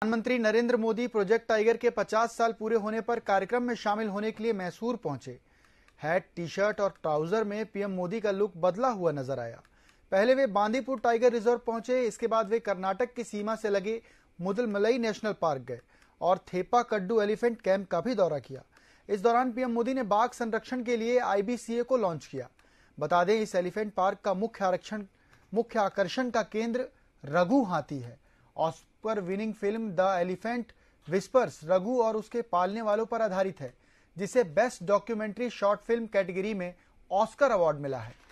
प्रधानमंत्री Narendra Modi project tiger के 50 साल पूरे होने पर कार्यक्रम में शामिल होने के लिए मैसूर पहुंचे हैट टी शर्ट और ट्राउजर में पीएम मोदी का लुक बदला हुआ नजर आया पहले वे बांदीपुर टाइगर रिजर्व पहुंचे इसके बाद वे कर्नाटक की सीमा से लगे मुदलमलई नेशनल पार्क गए और थेपा कड्डू एलिफेंट कैंप का भी दौरा किया इस दौरान पीएम मोदी ने बाघ संरक्षण के लिए आईबीसीए को लॉन्च किया बता दें इस एलिफेंट पार्क का मुख्य आरक्षण मुख्य आकर्षण का केंद्र रघु हाथी है Oscar winning film the elephant whispers Raghu और उसके पालने वालों पर आधारित है जिसे best documentary short film category में ऑस्कर अवार्ड मिला है